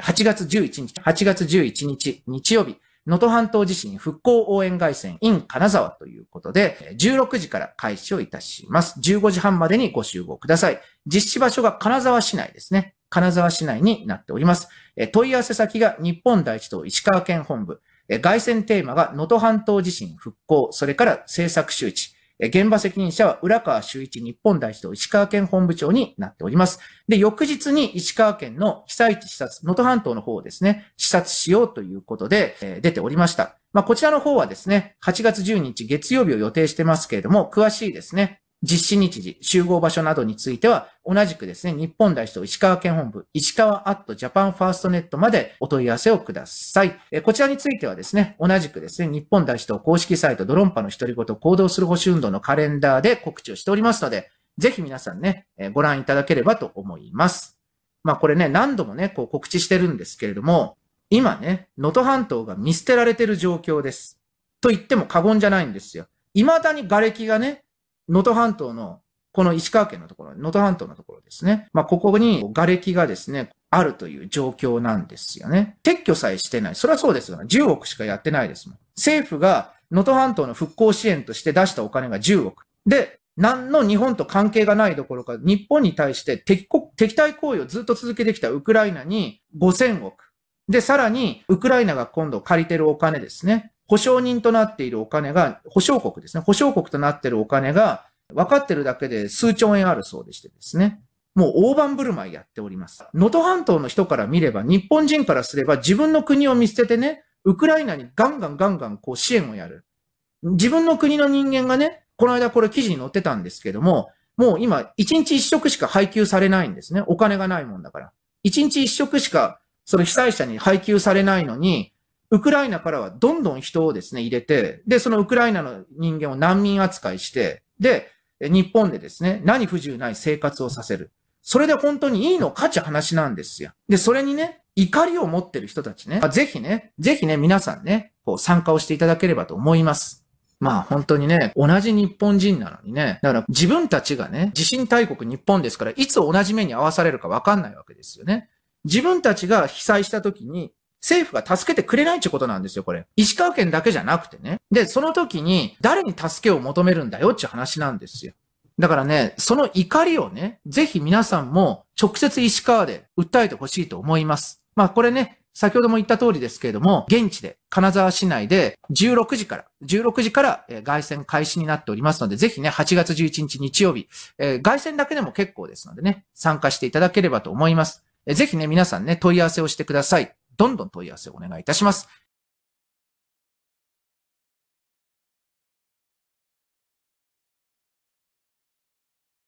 8月11日、8月11日、日曜日、能登半島地震復興応援外線 in 金沢ということで、16時から開始をいたします。15時半までにご集合ください。実施場所が金沢市内ですね。金沢市内になっております。問い合わせ先が日本第一党石川県本部。外線テーマが能登半島地震復興、それから政策周知。現場責任者は浦川修一日本大使と石川県本部長になっております。で、翌日に石川県の被災地視察、能登半島の方をですね、視察しようということで、えー、出ておりました。まあ、こちらの方はですね、8月10日月曜日を予定してますけれども、詳しいですね、実施日時、集合場所などについては、同じくですね、日本大使と石川県本部、石川アットジャパンファーストネットまでお問い合わせをください。えこちらについてはですね、同じくですね、日本大使と公式サイトドロンパの独り言行動する保守運動のカレンダーで告知をしておりますので、ぜひ皆さんね、えご覧いただければと思います。まあこれね、何度もね、こう告知してるんですけれども、今ね、能登半島が見捨てられてる状況です。と言っても過言じゃないんですよ。未だに瓦礫がね、能登半島の、この石川県のところ、能登半島のところですね。まあ、ここに瓦礫がですね、あるという状況なんですよね。撤去さえしてない。それはそうですよね。10億しかやってないですもん。政府が能登半島の復興支援として出したお金が10億。で、何の日本と関係がないどころか、日本に対して敵敵対行為をずっと続けてきたウクライナに5000億。で、さらに、ウクライナが今度借りてるお金ですね。保証人となっているお金が、保証国ですね。保証国となっているお金が、分かってるだけで数兆円あるそうでしてですね。もう大盤振る舞いやっております。能登半島の人から見れば、日本人からすれば自分の国を見捨ててね、ウクライナにガンガンガンガンこう支援をやる。自分の国の人間がね、この間これ記事に載ってたんですけども、もう今、一日一食しか配給されないんですね。お金がないもんだから。一日一食しか、その被災者に配給されないのに、ウクライナからはどんどん人をですね、入れて、で、そのウクライナの人間を難民扱いして、で、日本でですね、何不自由ない生活をさせる。それで本当にいいのかち話なんですよ。で、それにね、怒りを持ってる人たちね、ぜひね、ぜひね、皆さんね、こう参加をしていただければと思います。まあ本当にね、同じ日本人なのにね、だから自分たちがね、地震大国日本ですから、いつ同じ目に合わされるかわかんないわけですよね。自分たちが被災した時に政府が助けてくれないってことなんですよ、これ。石川県だけじゃなくてね。で、その時に誰に助けを求めるんだよって話なんですよ。だからね、その怒りをね、ぜひ皆さんも直接石川で訴えてほしいと思います。まあこれね、先ほども言った通りですけれども、現地で、金沢市内で16時から、16時から外線開始になっておりますので、ぜひね、8月11日日曜日、えー、外線だけでも結構ですのでね、参加していただければと思います。ぜひね、皆さんね、問い合わせをしてください。どんどん問い合わせをお願いいたします。